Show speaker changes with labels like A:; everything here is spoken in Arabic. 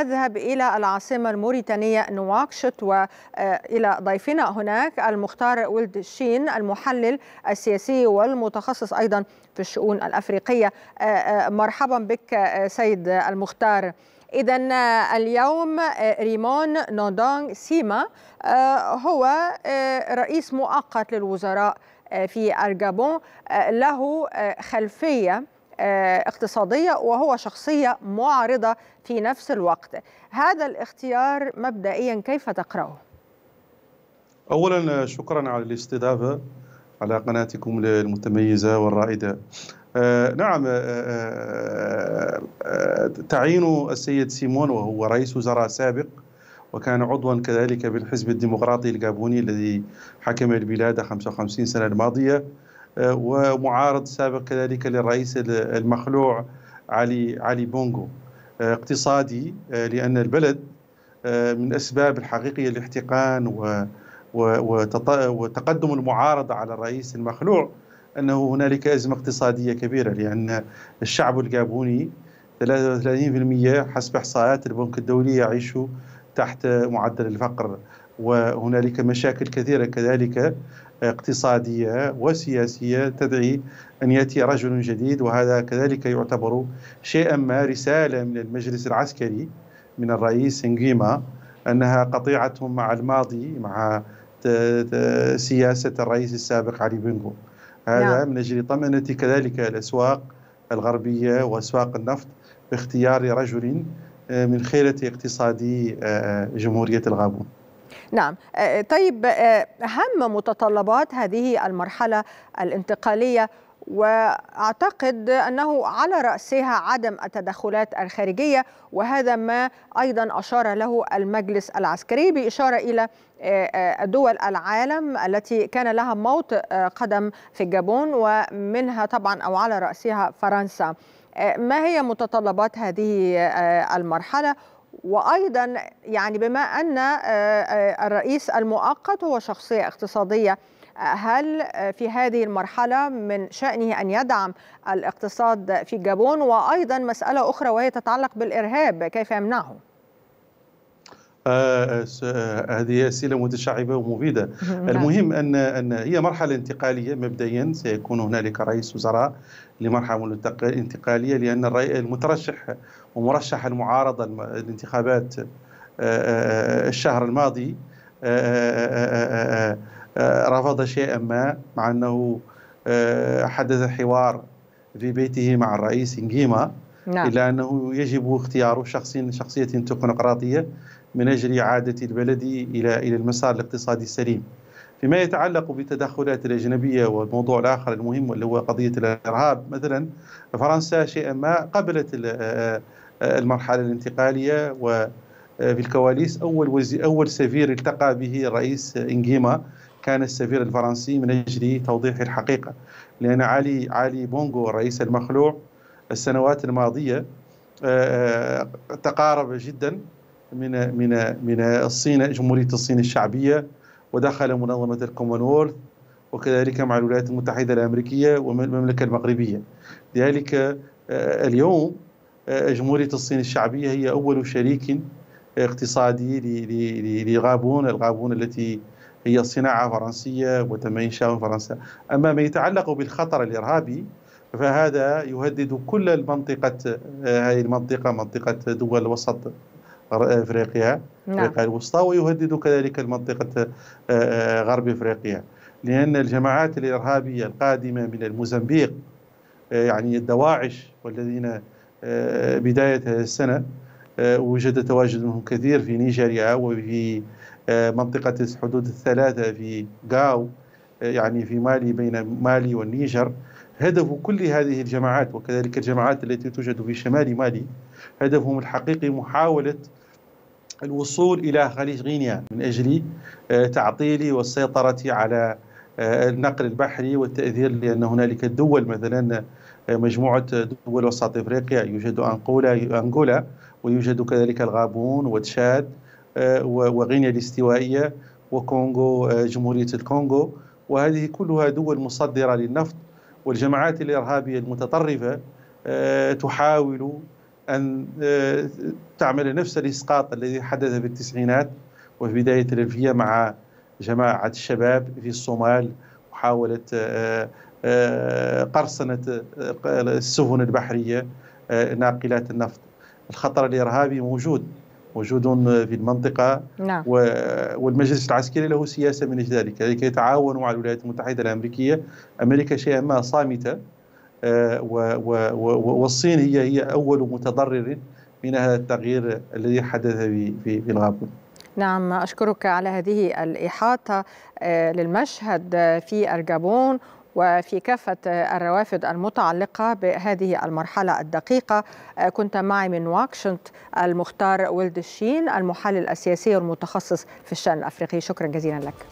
A: نذهب إلى العاصمة الموريتانية نواكشوت وإلى آه، ضيفنا هناك المختار ولد الشين المحلل السياسي والمتخصص أيضا في الشؤون الأفريقية آه، آه، مرحبا بك سيد المختار إذا اليوم ريمون نودونغ سيما هو رئيس مؤقت للوزراء في الجابون له خلفيه آه، اقتصادية وهو شخصية معارضة في نفس الوقت هذا الاختيار مبدئيا كيف تقرأه؟
B: أولا شكرا على الاستضافة على قناتكم المتميزة والرائدة آه نعم آه آه تعيين السيد سيمون وهو رئيس وزراء سابق وكان عضوا كذلك بالحزب الديمقراطي الجابوني الذي حكم البلاد 55 سنة الماضية ومعارض سابق كذلك للرئيس المخلوع علي علي بونغو آه، اقتصادي آه، لان البلد آه، من اسباب الحقيقيه الاحتقان وتقدم المعارضه على الرئيس المخلوع انه هنالك ازمه اقتصاديه كبيره لان الشعب الجابوني 33% حسب احصاءات البنك الدولي يعيش تحت معدل الفقر وهنالك مشاكل كثيرة كذلك آه، اقتصادية وسياسية تدعي أن يأتي رجل جديد وهذا كذلك يعتبر شيئا ما رسالة من المجلس العسكري من الرئيس انجيما أنها قطيعة مع الماضي مع سياسة الرئيس السابق علي بنغو هذا نعم. من أجل طمأنة كذلك الأسواق الغربية وأسواق النفط باختيار رجل آه، من خيرة اقتصادي آه، جمهورية الغابون
A: نعم آه، آه، طيب آه، أهم متطلبات هذه المرحلة الانتقالية واعتقد انه على راسها عدم التدخلات الخارجيه وهذا ما ايضا اشار له المجلس العسكري باشاره الى دول العالم التي كان لها موطئ قدم في الجابون ومنها طبعا او على راسها فرنسا ما هي متطلبات هذه المرحله وايضا يعني بما ان آه، آه، الرئيس المؤقت هو شخصيه اقتصاديه هل في هذه المرحلة من شأنه أن يدعم الاقتصاد في جابون وأيضا مسألة أخرى وهي تتعلق بالإرهاب كيف يمنعه؟
B: هذه أسئلة متشعبة ومفيدة نعم. المهم أن أن هي مرحلة انتقالية مبدئيا سيكون هنالك رئيس وزراء لمرحلة انتقالية لأن المترشح ومرشح المعارضة الانتخابات الشهر الماضي رفض شيئا ما مع أنه حدث حوار في بيته مع الرئيس نجيما نعم. إلا أنه يجب اختيار شخص شخصية تكنوقراطية من أجل إعادة البلد إلى إلى المسار الاقتصادي السليم فيما يتعلق بالتدخلات الأجنبية والموضوع الآخر المهم اللي هو قضية الإرهاب مثلا فرنسا شيئا ما قبلت آه، المرحلة الانتقالية و في آه، الكواليس اول وزي اول سفير التقى به الرئيس انجيما كان السفير الفرنسي من اجل توضيح الحقيقه لان علي علي بونغو الرئيس المخلوع السنوات الماضيه آه، آه، تقارب جدا من من من الصين جمهوريه الصين الشعبيه ودخل منظمه الكومنولث وكذلك مع الولايات المتحده الامريكيه والمملكه المغربيه لذلك آه، اليوم جمهوريه الصين الشعبيه هي اول شريك اقتصادي لغابون الغابون التي هي صناعه فرنسيه وتم انشاء فرنسا اما ما يتعلق بالخطر الارهابي فهذا يهدد كل المنطقة آه، هذه المنطقة منطقة دول وسط آه، افريقيا نعم. افريقيا الوسطى ويهدد كذلك المنطقه آه، غرب افريقيا لان الجماعات الارهابيه القادمه من الموزمبيق يعني الدواعش والذين بدايه السنه وجد تواجد منهم كثير في نيجيريا وفي منطقه الحدود الثلاثه في غاو يعني في مالي بين مالي والنيجر هدف كل هذه الجماعات وكذلك الجماعات التي توجد في شمال مالي هدفهم الحقيقي محاولة الوصول إلى خليج غينيا من أجل آه، تعطيل والسيطرة على آه، النقل البحري والتأثير لأن هنالك دول مثلا آه، مجموعة دول وسط إفريقيا يوجد أنقولا أنغولا ويوجد كذلك الغابون وتشاد وغينيا الاستوائية وكونغو جمهورية الكونغو وهذه كلها دول مصدرة للنفط والجماعات الإرهابية المتطرفة آه، تحاول أن آه، تعمل نفس الإسقاط الذي حدث في التسعينات وفي بداية الألفية مع جماعة الشباب في الصومال محاولة آه، قرصنة السفن البحرية ناقلات النفط الخطر الإرهابي موجود موجود في المنطقة نعم. والمجلس العسكري له سياسة من أجل ذلك لكي يعني يتعاونوا مع الولايات المتحدة الأمريكية أمريكا شيئا ما صامتة آه، والصين هي هي أول متضرر من هذا التغيير الذي حدث في الغابون
A: نعم أشكرك على هذه الإحاطة آه، للمشهد في الجابون وفي كافة الروافد المتعلقة بهذه المرحلة الدقيقة آه، كنت معي من واكشنت المختار ولد الشين المحلل السياسي والمتخصص في الشأن الأفريقي شكرا جزيلا لك